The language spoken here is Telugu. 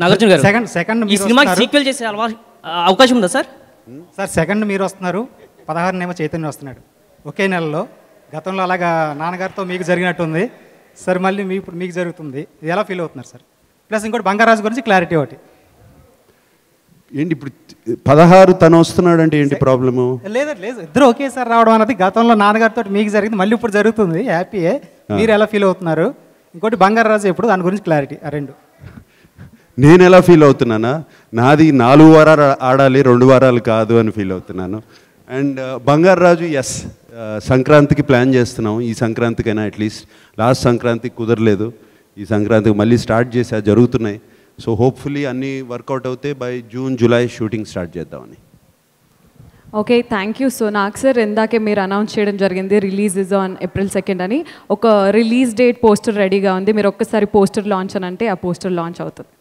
నాగార్జున గారు సెకండ్ సెకండ్ ఈ సినిమాకి సీక్వెల్ చేసే అవకాశం ఉందా సార్ సార్ సెకండ్ మీరు వస్తున్నారు పదహారునేమో చైతన్య వస్తున్నాడు ఒకే నెలలో గతంలో అలాగా నాన్నగారితో మీకు జరిగినట్టుంది సార్ మళ్ళీ మీ ఇప్పుడు మీకు జరుగుతుంది ఇది ఎలా ఫీల్ అవుతున్నారు సార్ ప్లస్ ఇంకోటి బంగారాజు గురించి క్లారిటీ ఒకటి ఏంటి ఇప్పుడు పదహారు తను వస్తున్నాడు అంటే ఏంటి ప్రాబ్లము లేదు లేదు ఇద్దరు ఒకేసారి రావడం అనేది గతంలో నాన్నగారితో మీకు జరిగింది మళ్ళీ ఇప్పుడు జరుగుతుంది హ్యాపీయే మీరు ఎలా ఫీల్ అవుతున్నారు ఇంకోటి బంగారాజు ఎప్పుడు దాని గురించి క్లారిటీ ఆ రెండు నేను ఎలా ఫీల్ అవుతున్నానా నాది నాలుగు వారాలు ఆడాలి రెండు వారాలు కాదు అని ఫీల్ అవుతున్నాను and uh, Bangarraju yes uh, సంక్రాంతికి ప్లాన్ చేస్తున్నాం ఈ సంక్రాంతికైనా అట్లీస్ట్ లాస్ట్ సంక్రాంతి కుదరలేదు ఈ సంక్రాంతికి మళ్ళీ స్టార్ట్ అది జరుగుతున్నాయి సో హోప్ఫుల్లీ అన్నీ వర్కౌట్ అవుతే by June July shooting start చేద్దామని ఓకే థ్యాంక్ యూ సో నాకు సార్ ఇందాకే మీరు అనౌన్స్ చేయడం జరిగింది release is on April second అని ఒక రిలీజ్ డేట్ పోస్టర్ రెడీగా ఉంది మీరు ఒక్కసారి పోస్టర్ లాంచ్ అని అంటే ఆ పోస్టర్ లాంచ్ అవుతుంది